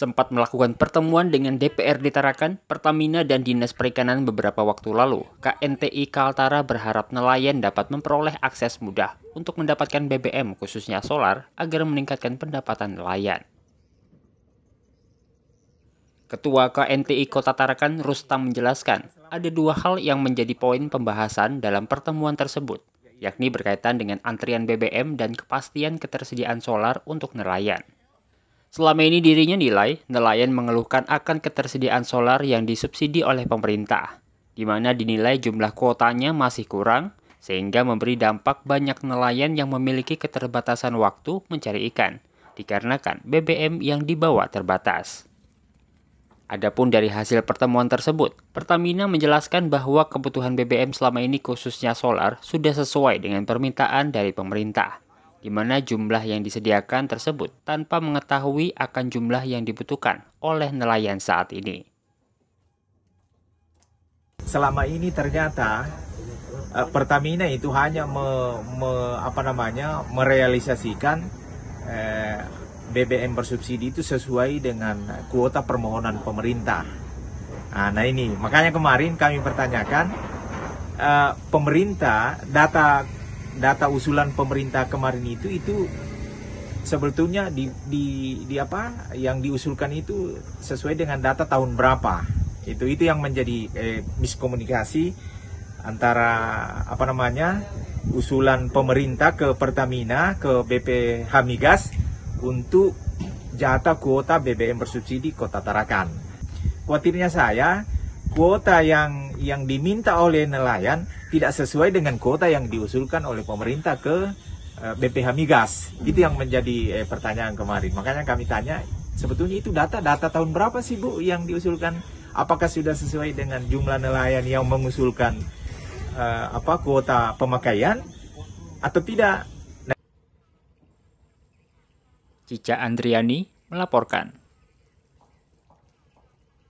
sempat melakukan pertemuan dengan DPRD Tarakan, Pertamina, dan Dinas Perikanan beberapa waktu lalu. KNTI Kaltara berharap nelayan dapat memperoleh akses mudah untuk mendapatkan BBM khususnya solar agar meningkatkan pendapatan nelayan. Ketua KNTI Kota Tarakan Rustam menjelaskan, ada dua hal yang menjadi poin pembahasan dalam pertemuan tersebut, yakni berkaitan dengan antrian BBM dan kepastian ketersediaan solar untuk nelayan. Selama ini dirinya nilai, nelayan mengeluhkan akan ketersediaan solar yang disubsidi oleh pemerintah, di mana dinilai jumlah kuotanya masih kurang, sehingga memberi dampak banyak nelayan yang memiliki keterbatasan waktu mencari ikan, dikarenakan BBM yang dibawa terbatas. Adapun dari hasil pertemuan tersebut, Pertamina menjelaskan bahwa kebutuhan BBM selama ini khususnya solar sudah sesuai dengan permintaan dari pemerintah di mana jumlah yang disediakan tersebut tanpa mengetahui akan jumlah yang dibutuhkan oleh nelayan saat ini. Selama ini ternyata eh, Pertamina itu hanya me, me, apa namanya merealisasikan eh, BBM bersubsidi itu sesuai dengan kuota permohonan pemerintah. Ah, nah ini makanya kemarin kami pertanyakan eh, pemerintah data data usulan pemerintah kemarin itu itu sebetulnya di, di di apa yang diusulkan itu sesuai dengan data tahun berapa itu itu yang menjadi eh, miskomunikasi antara apa namanya usulan pemerintah ke Pertamina ke BP Hamigas untuk jatah kuota BBM bersubsidi Kota Tarakan. Khawatirnya saya kuota yang yang diminta oleh nelayan tidak sesuai dengan kuota yang diusulkan oleh pemerintah ke BPH eh, Migas. Itu yang menjadi eh, pertanyaan kemarin. Makanya kami tanya, sebetulnya itu data data tahun berapa sih Bu yang diusulkan? Apakah sudah sesuai dengan jumlah nelayan yang mengusulkan eh, apa kuota pemakaian atau tidak? Cica Andriani melaporkan.